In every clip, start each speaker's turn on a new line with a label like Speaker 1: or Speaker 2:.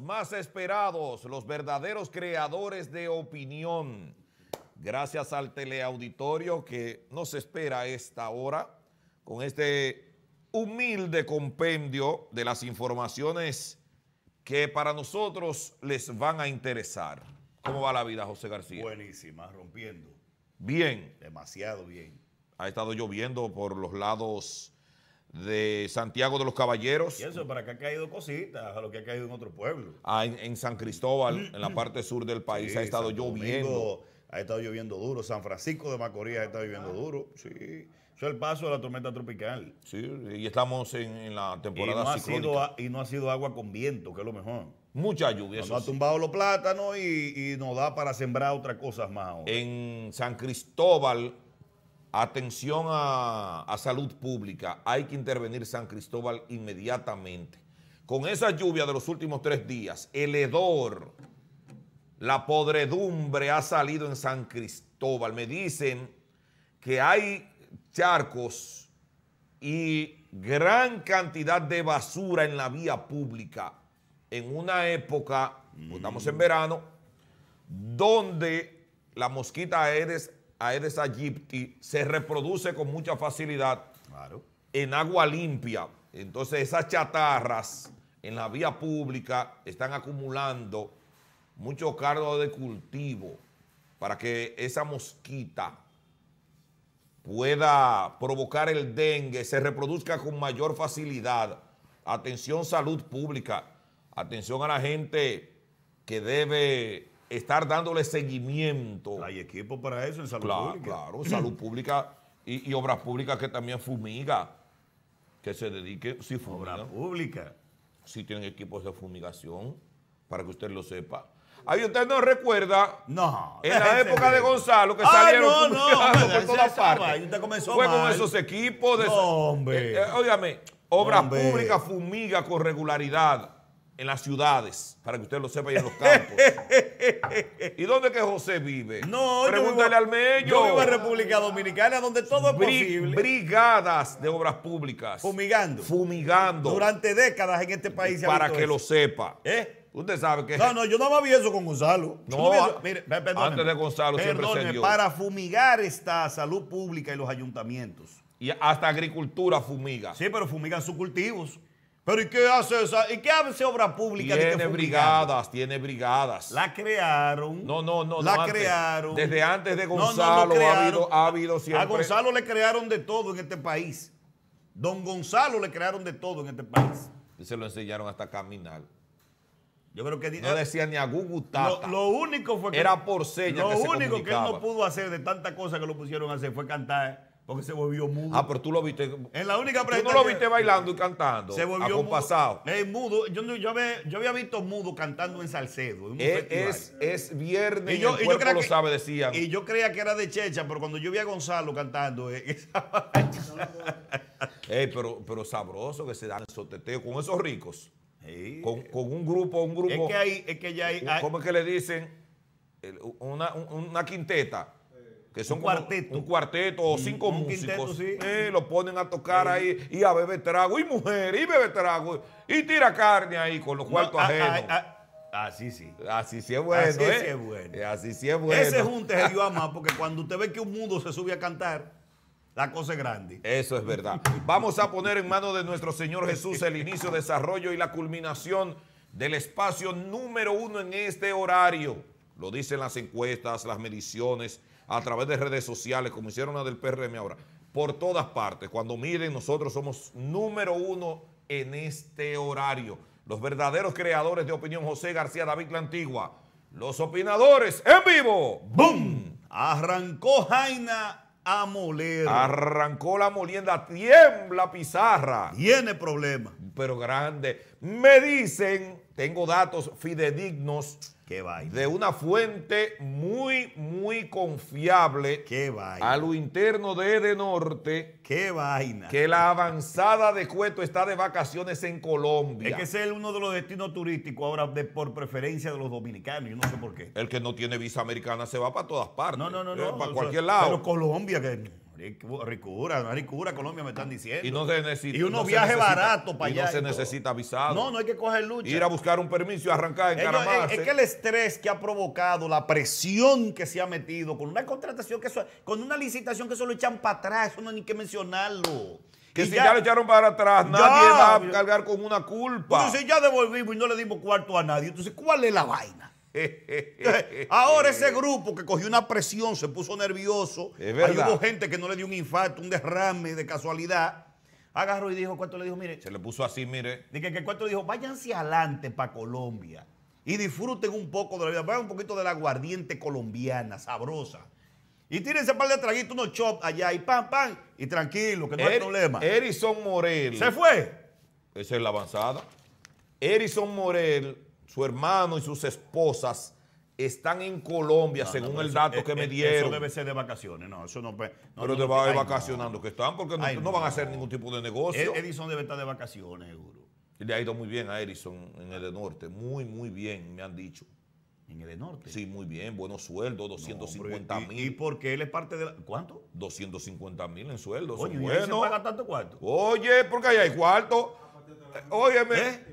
Speaker 1: más esperados, los verdaderos creadores de opinión. Gracias al teleauditorio que nos espera esta hora con este humilde compendio de las informaciones que para nosotros les van a interesar. ¿Cómo va la vida, José García? Buenísima, rompiendo. Bien. Demasiado bien. Ha estado lloviendo por los lados de Santiago de los Caballeros. Y eso, para que ha caído cositas a lo que ha caído en otro pueblo. Ah, en, San Cristóbal, en la parte sur del país, ha estado lloviendo. ha estado lloviendo duro. San Francisco de Macorís ha estado ah. lloviendo duro. Sí. Eso es el paso de la tormenta tropical. Sí, y estamos en, la temporada y y no ha sido agua con viento, que es lo mejor. Mucha lluvia. Nos, ha tumbado los plátanos y, y, nos da para sembrar otras cosas más. En San Cristóbal Atención a, salud pública. Hay que intervenir San Cristóbal inmediatamente. Con esa lluvia de los últimos tres días, el hedor, la podredumbre ha salido en San Cristóbal. Me dicen que hay charcos y gran cantidad de basura en la vía pública. En una época, pues, estamos en mm. verano, donde la mosquita Aedes Aedes aegypti se reproduce con mucha facilidad en agua limpia. Entonces esas chatarras en la vía pública están acumulando mucho cargo de cultivo para que esa mosquita pueda provocar el dengue, se reproduzca con mayor facilidad. Atención salud pública, atención a la gente que debe estar dándole seguimiento. Hay equipo para eso en salud pública. Claro, salud pública y, obras públicas que también fumiga, que se dedique, si públicas. Obra pública. Si tienen equipos de fumigación, para que usted lo sepa. Ahí usted no recuerda. No. En la época de Gonzalo, que ah, salieron no, por todas partes. Fue con esos equipos. De, no, hombre. Eh, eh, óigame, obras públicas fumiga con regularidad en las ciudades, para que usted lo sepa, y en los campos. ¿Y dónde que José vive? No, Pregúntale al medio. Yo vivo en República Dominicana, donde todo es posible. Brigadas de obras públicas. Fumigando. Fumigando. Durante décadas en este país. para que lo sepa. ¿Eh? Usted sabe que. No, no, yo no había eso con Gonzalo. No, no antes de Gonzalo siempre Para fumigar esta salud pública y los ayuntamientos. Y hasta agricultura fumiga. Sí, pero fumigan sus cultivos. Pero ¿y qué hace esa? ¿Y qué hace obra pública? Tiene brigadas, tiene brigadas. La crearon. No, no, no. La crearon. desde antes de Gonzalo ha, habido, A Gonzalo le crearon de todo en este país. Don Gonzalo le crearon de todo en este país. Y se lo enseñaron hasta caminar. Yo creo que no decía ni a Gugutata. Lo, único fue que era por sello. Lo único que él no pudo hacer de tantas cosas que lo pusieron a hacer fue cantar porque se volvió mudo. Ah, pero tú lo viste. En la única Tú no lo viste bailando y cantando. Se volvió acompasado. mudo. mudo. Yo, había, visto mudo cantando en Salcedo. es, viernes y, yo, decían. Y yo creía que era de Checha, pero cuando yo vi a Gonzalo cantando, eh, pero, pero sabroso que se dan esos teteos con esos ricos. Con, un grupo, un grupo. Es que, hay, es que ya hay, ¿Cómo es que le dicen? Una, una quinteta que son un cuarteto. Un cuarteto o mm, cinco un músicos. sí. Eh, lo ponen a tocar ahí y a beber trago. Y mujer, y beber trago. Y tira carne ahí con los cuartos ajenos. así ah, sí. Así sí es bueno. Así sí ¿eh? es bueno. Así sí es bueno. Ese junte se dio a más porque cuando usted ve que un mundo se sube a cantar, la cosa es grande. Eso es verdad. Vamos a poner en manos de nuestro Señor Jesús el inicio, desarrollo y la culminación del espacio número uno en este horario. Lo dicen las encuestas, las mediciones, a través de redes sociales, como hicieron la del PRM ahora, por todas partes. Cuando miren, nosotros somos número uno en este horario. Los verdaderos creadores de opinión, José García David La Antigua. Los opinadores en vivo. ¡Bum! Arrancó Jaina a moler. Arrancó la molienda, tiembla pizarra. Tiene problema. Pero grande. Me dicen, tengo datos fidedignos Qué De una fuente muy, muy confiable. Qué vaina. A lo interno de Edenorte. Qué vaina. Que la avanzada de Cueto está de vacaciones en Colombia. Es que ese es uno de los destinos turísticos ahora de, por preferencia de los dominicanos. Yo no sé por qué. El que no tiene visa americana se va para todas partes. No, no, no. Eh, no para cualquier lado. Pero Colombia que... Ricura, una ricura, Colombia me están ah, diciendo. Y no se necesita. Y unos para allá. No se necesita visado. No, no hay que coger lucha. Ir a buscar un permiso y arrancar en es, eh, es, que el estrés que ha provocado, la presión que se ha metido con una contratación que con una licitación que eso lo echan para atrás, eso no hay ni que mencionarlo. Que si ya, lo echaron para atrás, nadie va a cargar con una culpa. Entonces ya devolvimos y no le dimos cuarto a nadie. Entonces, ¿cuál es la vaina? Ahora ese grupo que cogió una presión se puso nervioso. Hay gente que no le dio un infarto, un derrame de casualidad. Agarró y dijo, ¿cuánto le dijo? Mire. Se le puso así, mire. Dije que cuánto le dijo, váyanse adelante para Colombia y disfruten un poco de la vida. Vayan un poquito de la aguardiente colombiana, sabrosa. Y tírense un par de traguitos, unos chops allá y pam, pam. Y tranquilo, que no hay er-, problema. Erison Morel. ¿Se fue? Esa es la avanzada. Erison Morel su hermano y sus esposas están en Colombia, según el dato que me dieron. Eso debe ser de vacaciones, no, eso no. no pero te va vacacionando que están, porque no, van a hacer ningún tipo de negocio. E-, Edison debe estar de vacaciones, seguro. Le ha ido muy bien a Edison en el norte, muy, muy bien, me han dicho. ¿En el norte? Sí, muy bien, buenos sueldos, 250 mil. ¿y, por qué él es parte de ¿Cuánto? 250 mil en sueldos. Oye, ¿y bueno. paga tanto cuarto? Oye, porque ahí hay cuarto. Eh, óyeme. ¿Eh?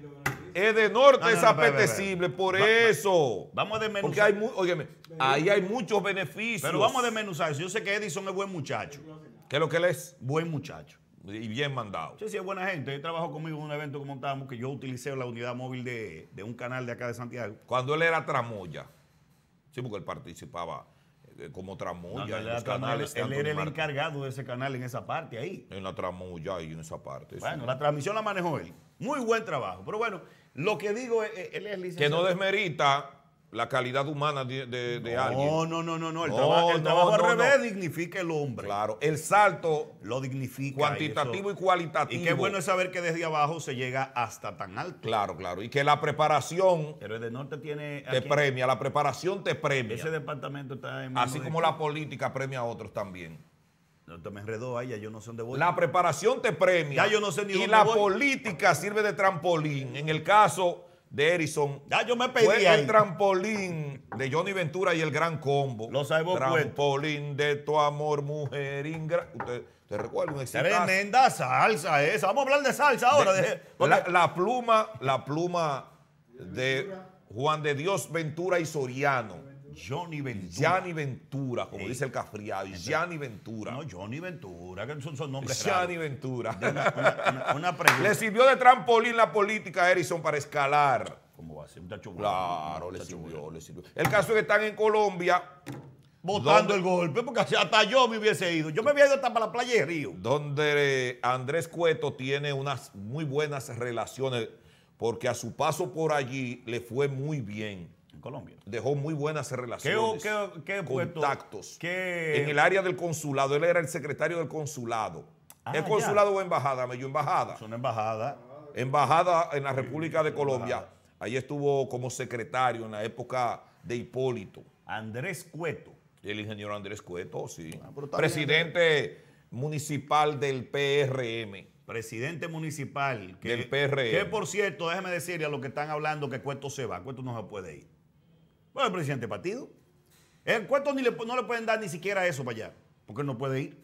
Speaker 1: Es de norte, es apetecible, por eso. vamos a desmenuzar. Porque hay, ahí hay muchos beneficios. Pero vamos a desmenuzar. Yo sé que Edison es buen muchacho. ¿Qué es lo que él es? Buen muchacho. Y bien mandado. Sí, sí, es buena gente. Él trabajó conmigo en un evento que montábamos que yo utilicé la unidad móvil de, un canal de acá de Santiago. Cuando él era tramoya. Sí, porque él participaba eh, como tramoya en los canales. Él era el encargado de ese canal en esa parte ahí. En la tramoya y en esa parte. Bueno, la transmisión la manejó él. Muy buen trabajo. Pero bueno, lo que digo es, Que no desmerita la calidad humana de, alguien. No, no, no, no. El, no, el trabajo al revés dignifica el hombre. Claro, el salto lo dignifica. Cuantitativo y, cualitativo. Y qué bueno es saber que desde abajo se llega hasta tan alto. Claro, claro. Y que la preparación. Te premia, la preparación te premia. Ese departamento está en. Así como la política premia a otros también. No te me enredó ahí, yo no sé dónde voy. La preparación te premia. Ya yo no sé ni Y la política sirve de trampolín. En el caso de Erison. Ya yo me pedí Fue el trampolín de Johnny Ventura y el gran combo. Lo sabemos. Trampolín de tu amor, mujer ingra. ¿Te recuerda un Tremenda salsa esa. Vamos a hablar de salsa ahora. la pluma, la pluma de Juan de Dios Ventura y Soriano. Johnny Ventura. Gianni Ventura, como dice el cafriado. Gianni Ventura. No, Johnny Ventura, que son, son nombres Gianni Ventura. Una, Le sirvió de trampolín la política a Erickson para escalar. ¿Cómo va a ser? Un tacho Claro, le sirvió, le sirvió. El caso es que están en Colombia votando el golpe, porque hasta yo me hubiese ido. Yo me había ido hasta para la playa de Río. Donde eh, Andrés Cueto tiene unas muy buenas relaciones, porque a su paso por allí le fue muy bien. Colombia. Dejó muy buenas relaciones, ¿Qué, qué, contactos. En el área del consulado, él era el secretario del consulado. Ah, ¿El consulado o embajada? Me embajada. Es una embajada. Embajada en la República de Colombia. Ahí estuvo como secretario en la época de Hipólito. Andrés Cueto. El ingeniero Andrés Cueto, sí. Ah, presidente municipal del PRM presidente municipal que, del PRM. Que por cierto, déjeme decirle a los que están hablando que Cueto se va, Cueto no se puede ir. Bueno, el presidente partido. El eh, cuento ni no le pueden dar ni siquiera eso para allá, porque él no puede ir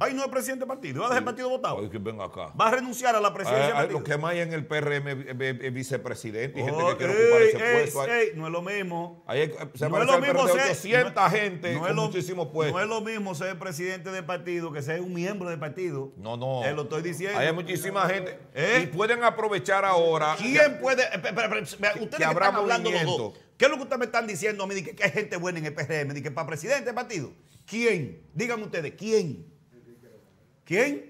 Speaker 1: ahí no? es presidente del partido. ¿Va a dejar el partido votado? Ay, que venga acá. ¿Va a renunciar a la presidencia ah, del ah, partido? Lo que más hay en el PRM es, eh, eh, eh, vicepresidente y gente que oh, quiere ocupar ese puesto. no es lo mismo. Ahí se no es lo mismo ser, 800 gente no muchísimos puestos. No es lo mismo ser presidente del partido que ser un miembro del partido. No, no. lo estoy diciendo. Hay muchísima gente. Y pueden aprovechar ahora. ¿Quién puede? Ustedes que están hablando los dos. ¿Qué es lo que ustedes me están diciendo a mí que, hay gente buena en el PRM? dice que para presidente del partido. ¿Quién? Díganme ustedes, ¿quién? ¿Quién?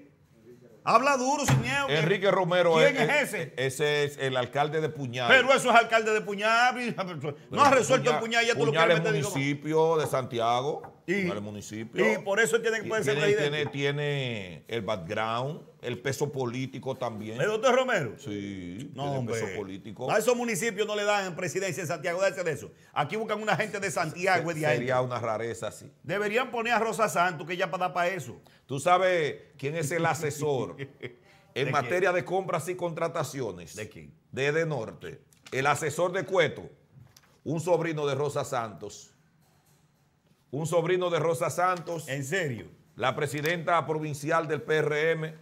Speaker 1: Habla duro, señor! Enrique Romero ¿Quién es, ese? Ese es el alcalde de Puñal. Pero eso es alcalde de Puñal. No ha resuelto Puñal, Puñal, tú municipio de Santiago y, municipio. Y por eso tiene ser presidente. Tiene, el background, el peso político también. ¿El doctor Romero? Sí, no, político. A esos municipios no le dan presidencia en Santiago, déjense de eso. Aquí buscan una gente de Santiago y Sería una rareza, sí. Deberían poner a Rosa Santos, que ya para para eso. ¿Tú sabes quién es el asesor en materia de compras y contrataciones? ¿De quién? De Norte El asesor de Cueto, un sobrino de Rosa Santos un sobrino de Rosa Santos. ¿En serio? La presidenta provincial del PRM.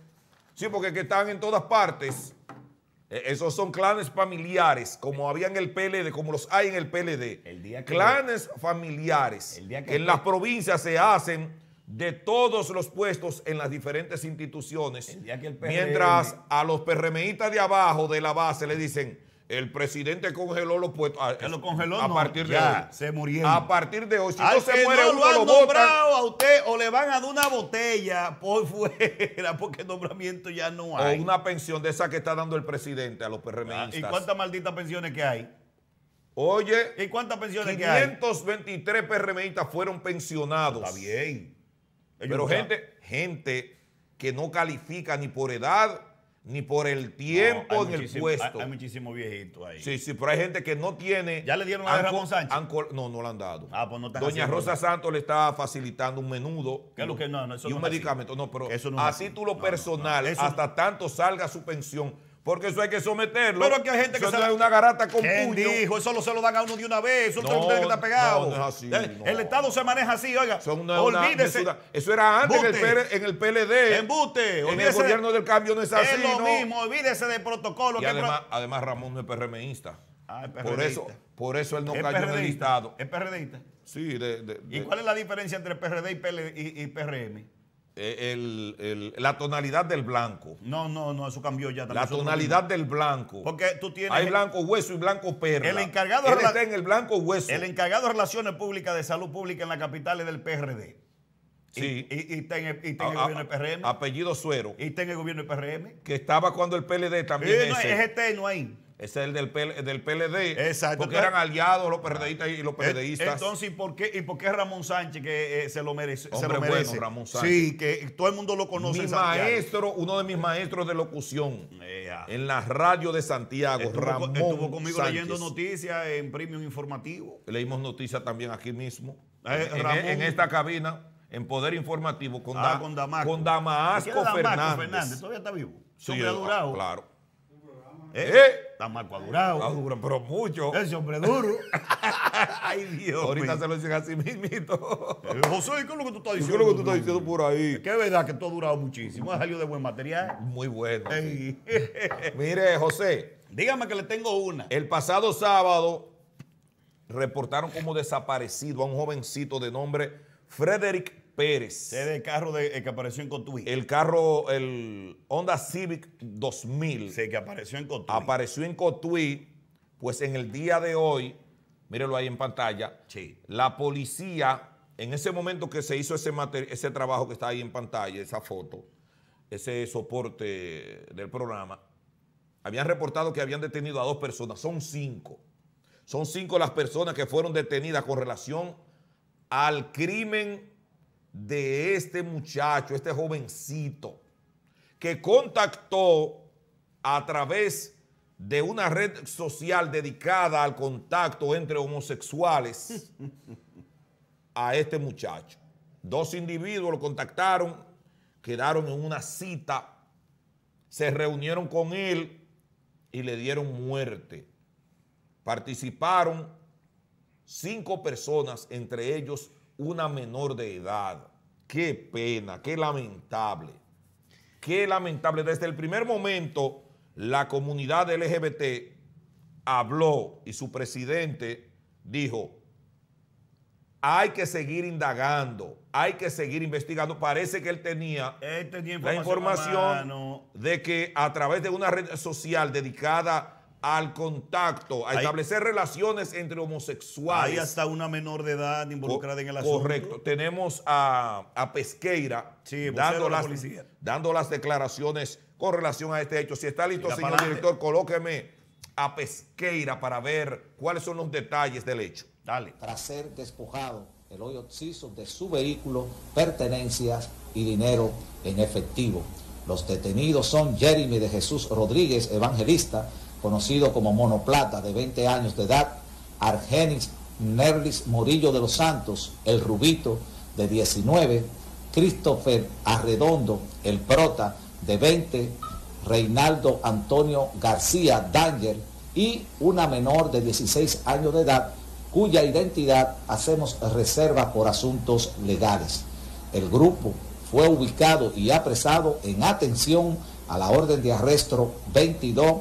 Speaker 1: Sí, porque están en todas partes. E, esos son clanes familiares, como había en el PLD, como los hay en el PLD. clanes familiares. en las provincias se hacen de todos los puestos en las diferentes instituciones. que Mientras a los PRMistas de abajo de la base le dicen, el presidente congeló los puestos. A, ah, lo congeló a partir de ya, Se murieron. A partir de hoy. Si no se muere lo, han nombrado a usted o le van a dar una botella por fuera porque nombramiento ya no hay. O una pensión de esa que está dando el presidente a los PRMistas. Ah, ¿Y cuántas malditas pensiones que hay? Oye. ¿Y cuántas pensiones que hay? 523 PRMistas fueron pensionados. Está bien. Pero gente, gente que no califica ni por edad ni por el tiempo en el puesto. Hay, muchísimos viejitos ahí. Sí, sí, pero hay gente que no tiene. ¿Ya le dieron a Ramón Sánchez? no, no le han dado. Ah, pues no está Doña Rosa Santos le estaba facilitando un menudo. ¿Qué lo que y un medicamento. No, pero eso no así personal, hasta tanto salga su pensión porque eso hay que someterlo. Pero aquí hay gente que se se da una garata con puño. dijo? Eso lo, se lo dan a uno de una vez. Eso no, que está pegado. No, el, Estado se maneja así, oiga. olvídese. eso era antes en el, en PLD. En el gobierno del cambio no es así. Es lo mismo. Olvídese del protocolo. que además, además, Ramón no es PRMista. Ah, es Por eso, por eso él no cayó en el listado. ¿Es PRDista? Sí. ¿Y cuál es la diferencia entre PRD y, y PRM? Eh, el, la tonalidad del blanco. No, no, no, eso cambió ya también. La tonalidad del blanco. Porque tú tienes. Hay blanco hueso y blanco perro El encargado está en el blanco hueso. El encargado de Relaciones Públicas de Salud Pública en la capital es del PRD. Sí. Y, está en, el, gobierno del PRM. Apellido Suero. Y está en el gobierno del PRM. Que estaba cuando el PLD también. este, no, es eterno ahí. Ese es el del, del PLD. Exacto. Porque eran aliados los ah. PRDistas y los eh, PLDistas. Entonces, ¿y por qué, y por qué Ramón Sánchez que eh, se lo merece? se lo merece. Bueno, Ramón Sánchez. Sí, que todo el mundo lo conoce. Mi maestro, uno de mis maestros de locución en la radio de Santiago, estuvo, Ramón Estuvo conmigo leyendo noticias en Premium Informativo. Leímos noticias también aquí mismo. Eh, en, esta cabina en Poder Informativo con, ah, con Damasco, con Damasco Fernández. Todavía está vivo.
Speaker 2: Sí, durado.
Speaker 1: Claro. ¿Eh? Está más cuadurado. Ah, pero mucho. Ese hombre duro. Ay, Dios. Ahorita se lo dicen sí mismito. Eh, José, ¿qué es lo que tú estás diciendo? ¿Qué es lo que tú estás diciendo por ahí? Que es verdad que tú has durado muchísimo. Ha salido de buen material. Muy bueno. Mire, José. Dígame que le tengo una. El pasado sábado reportaron como desaparecido a un jovencito de nombre Frederick Pérez. es el carro de, que apareció en Cotuí. El carro, el Honda Civic 2000. Sí, que apareció en Cotuí. Apareció en Cotuí, pues en el día de hoy, mírelo ahí en pantalla, sí. la policía, en ese momento que se hizo ese, ese trabajo que está ahí en pantalla, esa foto, ese soporte del programa, habían reportado que habían detenido a dos personas, son cinco. Son cinco las personas que fueron detenidas con relación al crimen de este muchacho, este jovencito, que contactó a través de una red social dedicada al contacto entre homosexuales a este muchacho. Dos individuos lo contactaron, quedaron en una cita, se reunieron con él y le dieron muerte. Participaron cinco personas, entre ellos una menor de edad. Qué pena, qué lamentable. Qué lamentable. Desde el primer momento, la comunidad LGBT habló y su presidente dijo, hay que seguir indagando, hay que seguir investigando. Parece que él tenía, la información de que a través de una red social dedicada al contacto, a establecer relaciones entre homosexuales. Hay hasta una menor de edad involucrada en el asunto. Correcto. Tenemos a, Pesqueira dando, las, dando las declaraciones con relación a este hecho. Si está listo, señor director, colóqueme a Pesqueira para ver cuáles son los detalles del hecho.
Speaker 2: Dale. Para ser despojado el hoyo occiso de su vehículo, pertenencias y dinero en efectivo. Los detenidos son Jeremy de Jesús Rodríguez, evangelista, conocido como Monoplata, de 20 años de edad, Argenis Nerlis Morillo de los Santos, el Rubito, de 19, Christopher Arredondo, el Prota, de 20, Reinaldo Antonio García Danger y una menor de 16 años de edad cuya identidad hacemos reserva por asuntos legales. El grupo fue ubicado y apresado en atención a la orden de arresto 22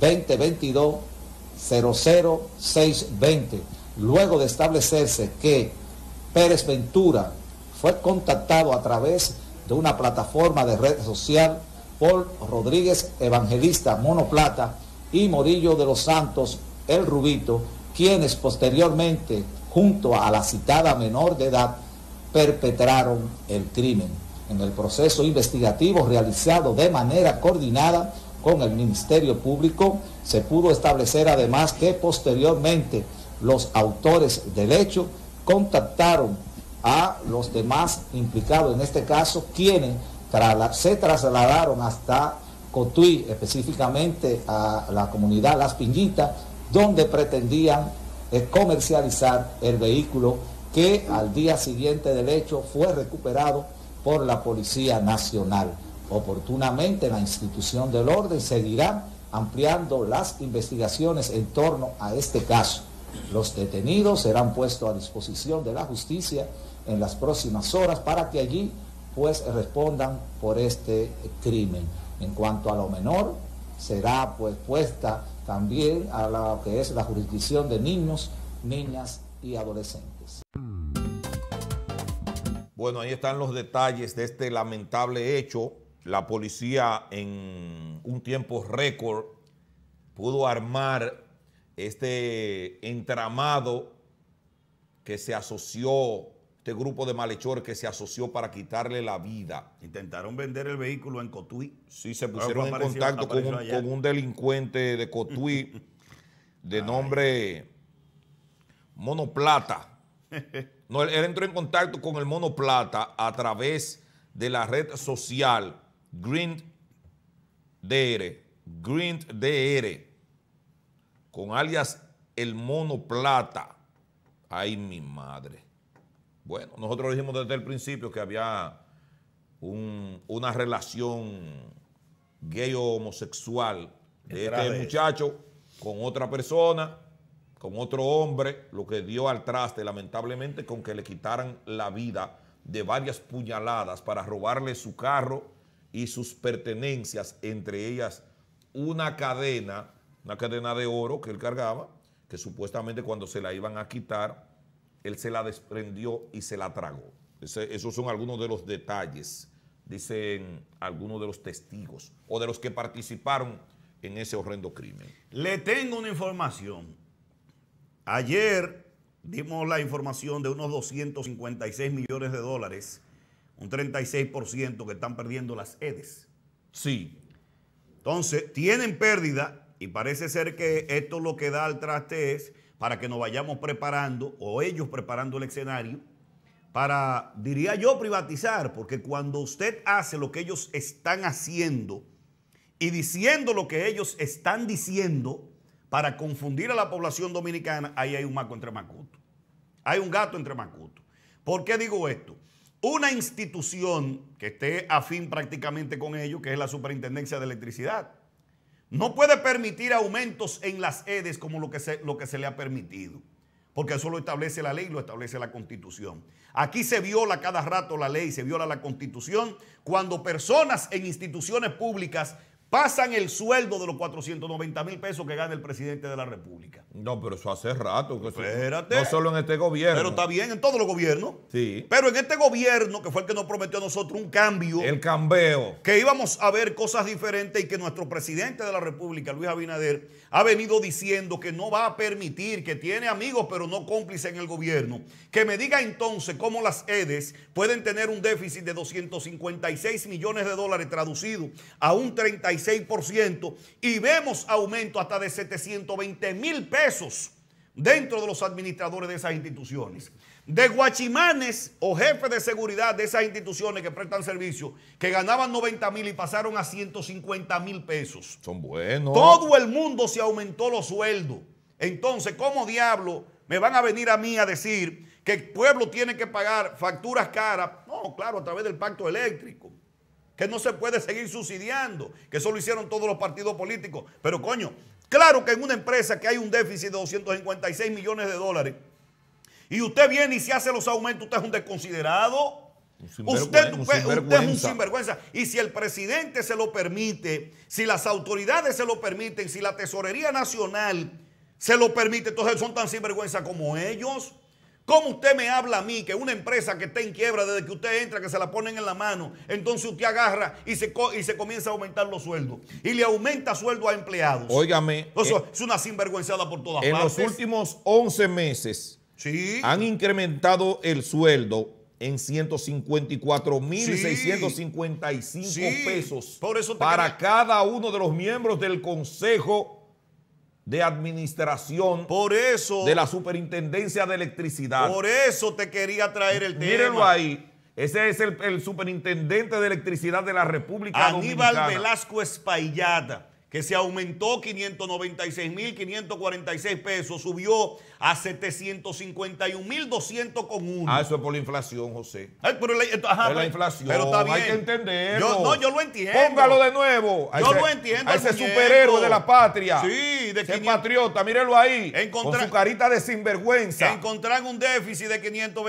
Speaker 2: 2022-00620, luego de establecerse que Pérez Ventura fue contactado a través de una plataforma de red social por Rodríguez Evangelista Monoplata y Morillo de los Santos El Rubito, quienes posteriormente, junto a la citada menor de edad, perpetraron el crimen. En el proceso investigativo realizado de manera coordinada, con el Ministerio Público, se pudo establecer además que posteriormente los autores del hecho contactaron a los demás implicados en este caso, quienes se trasladaron hasta Cotuí, específicamente a la comunidad Las Piñitas, donde pretendían eh, comercializar el vehículo que al día siguiente del hecho fue recuperado por la Policía Nacional. Oportunamente la institución del orden seguirá ampliando las investigaciones en torno a este caso. Los detenidos serán puestos a disposición de la justicia en las próximas horas para que allí pues respondan por este crimen. En cuanto a lo menor, será pues puesta también a lo que es la jurisdicción de niños, niñas y adolescentes.
Speaker 1: Bueno, ahí están los detalles de este lamentable hecho la policía en un tiempo récord pudo armar este entramado que se asoció, este grupo de malhechores que se asoció para quitarle la vida. Intentaron vender el vehículo en Cotuí. Sí, se pusieron en contacto con, un, delincuente de Cotuí de nombre Monoplata. No, él, él entró en contacto con el Monoplata a través de la red social Grind DR, Grind DR, con alias El Mono Plata. Ay, mi madre. Bueno, nosotros dijimos desde el principio que había una relación gay o homosexual de este muchacho con otra persona, con otro hombre, lo que dio al traste, lamentablemente, con que le quitaran la vida de varias puñaladas para robarle su carro, y sus pertenencias, entre ellas una cadena, una cadena de oro que él cargaba, que supuestamente cuando se la iban a quitar, él se la desprendió y se la tragó. esos son algunos de los detalles, dicen algunos de los testigos o de los que participaron en ese horrendo crimen. Le tengo una información. Ayer dimos la información de unos 256 millones de dólares un 36% que están perdiendo las EDES. Sí. Entonces, tienen pérdida y parece ser que esto lo que da al traste es para que nos vayamos preparando, o ellos preparando el escenario, para, diría yo, privatizar, porque cuando usted hace lo que ellos están haciendo y diciendo lo que ellos están diciendo para confundir a la población dominicana, ahí hay un maco entre macuto. Hay un gato entre macuto. ¿Por qué digo esto? una institución que esté afín prácticamente con ello, que es la Superintendencia de Electricidad, no puede permitir aumentos en las EDES como lo que se, lo que se le ha permitido, porque eso lo establece la ley, lo establece la Constitución. Aquí se viola cada rato la ley, se viola la Constitución, cuando personas en instituciones públicas pasan el sueldo de los 490 mil pesos que gana el presidente de la República. No, pero eso hace rato. Que Espérate. no solo en este gobierno. Pero está bien, en todos los gobiernos. Sí. Pero en este gobierno, que fue el que nos prometió a nosotros un cambio. El cambeo. Que íbamos a ver cosas diferentes y que nuestro presidente de la República, Luis Abinader, ha venido diciendo que no va a permitir, que tiene amigos pero no cómplices en el gobierno. Que me diga entonces cómo las EDES pueden tener un déficit de 256 millones de dólares traducido a un 30 ciento y vemos aumento hasta de 720 mil pesos dentro de los administradores de esas instituciones. De guachimanes o jefes de seguridad de esas instituciones que prestan servicio, que ganaban 90 mil y pasaron a 150 mil pesos. Son buenos. Todo el mundo se aumentó los sueldos. Entonces, ¿cómo diablo me van a venir a mí a decir que el pueblo tiene que pagar facturas caras? No, claro, a través del pacto eléctrico que no se puede seguir subsidiando, que eso lo hicieron todos los partidos políticos. Pero coño, claro que en una empresa que hay un déficit de 256 millones de dólares, y usted viene y se hace los aumentos, usted es un desconsiderado.
Speaker 2: usted, usted, es un
Speaker 1: sinvergüenza. Y si el presidente se lo permite, si las autoridades se lo permiten, si la tesorería nacional se lo permite, entonces son tan sinvergüenza como ellos. ¿Cómo usted me habla a mí que una empresa que está en quiebra desde que usted entra, que se la ponen en la mano, entonces usted agarra y se, y se comienza a aumentar los sueldos? Y le aumenta sueldo a empleados. Óigame. Eh, es una sinvergüenzada por todas partes. En los últimos 11 meses han incrementado el sueldo en 154.655 pesos para cada uno de los miembros del Consejo de administración por eso, de la superintendencia de electricidad. Por eso te quería traer el tema. Mírenlo ahí. Ese es el, superintendente de electricidad de la República Aníbal Velasco Espaillada, que se aumentó 596.546 pesos, subió a 751.200 con uno. Ah, eso es por la inflación, José. Ay, pero la, inflación. Pero está bien. Hay que entenderlo. no, yo lo entiendo. Póngalo de nuevo. yo lo entiendo. ese superhéroe de la patria. Sí, de que patriota, mírenlo ahí. con su carita de sinvergüenza. Encontrar un déficit de 500,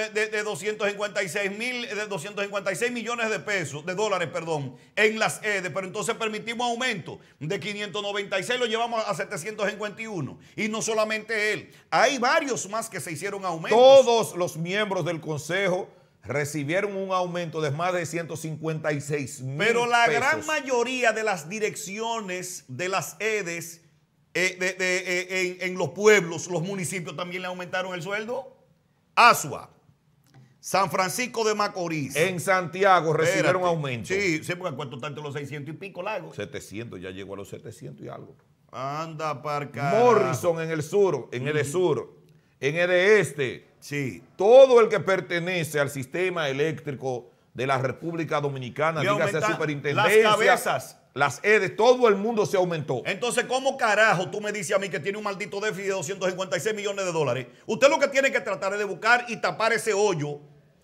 Speaker 1: 256 mil, de 256 millones de pesos, de dólares, perdón, en las EDES. Pero entonces permitimos aumento de 596, lo llevamos a 751. Y no solamente él. Hay varios más que se hicieron aumentos. Todos los miembros del Consejo recibieron un aumento de más de 156 mil. Pero la gran mayoría de las direcciones de las EDES eh, eh, en, los pueblos, los municipios también le aumentaron el sueldo. Asua, San Francisco de Macorís. En Santiago recibieron un aumento. Sí, sí, porque cuánto tanto los 600 y pico lago. 700, ya llegó a los 700 y algo. Anda Morrison en el sur, en el sur, en el este. Sí. Todo el que pertenece al sistema eléctrico de la República Dominicana, dígase superintendencia. Las cabezas. Las EDES, todo el mundo se aumentó. Entonces, ¿cómo carajo tú me dices a mí que tiene un maldito déficit de 256 millones de dólares? Usted lo que tiene que tratar es de buscar y tapar ese hoyo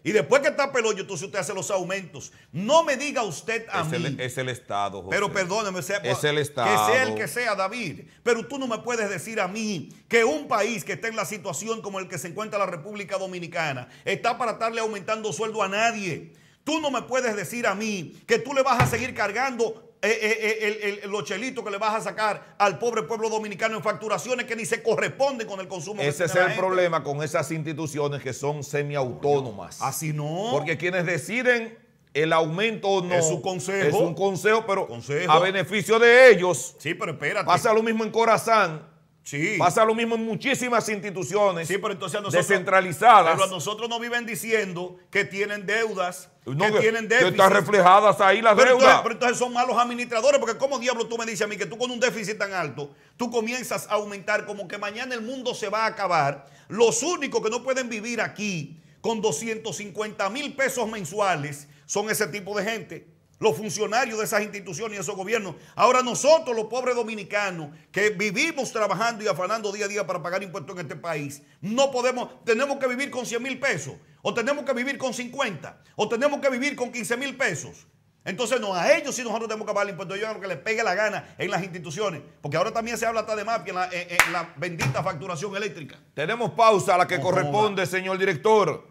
Speaker 1: y después que está Peloyo, entonces usted hace los aumentos. No me diga usted a es mí. El, es el Estado, Pero perdóneme, sea, es el Estado. que sea el que sea, David. Pero tú no me puedes decir a mí que un país que está en la situación como el que se encuentra la República Dominicana está para estarle aumentando sueldo a nadie. Tú no me puedes decir a mí que tú le vas a seguir cargando eh, eh, eh, el, los chelitos que le vas a sacar al pobre pueblo dominicano en facturaciones que ni se corresponden con el consumo. Ese es el problema con esas instituciones que son semiautónomas. Así no. Porque quienes deciden el aumento o no. Es un consejo. Es un consejo, pero a beneficio de ellos. Sí, pero espérate. Pasa lo mismo en Corazán Sí. Pasa lo mismo en muchísimas instituciones sí, pero nosotros, descentralizadas. Pero a nosotros nos viven diciendo que tienen deudas, no, que, tienen déficit. Que están reflejadas ahí las deudas. pero entonces son malos administradores, porque ¿cómo diablo tú me dices a mí que tú con un déficit tan alto, tú comienzas a aumentar como que mañana el mundo se va a acabar? Los únicos que no pueden vivir aquí con 250 mil pesos mensuales son ese tipo de gente los funcionarios de esas instituciones y esos gobiernos. Ahora nosotros, los pobres dominicanos, que vivimos trabajando y afanando día a día para pagar impuestos en este país, no podemos, tenemos que vivir con 100 mil pesos, o tenemos que vivir con 50, o tenemos que vivir con 15 mil pesos. Entonces, no, a ellos sí nosotros tenemos que pagar impuestos. Yo creo que les pegue la gana en las instituciones, porque ahora también se habla hasta de mafia en la, bendita facturación eléctrica. Tenemos pausa a la que corresponde, señor director.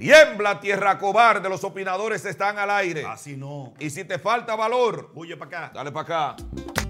Speaker 1: Tiembla tierra cobarde, los opinadores están al aire. Así no. Y si te falta valor, huye para acá. Dale para acá.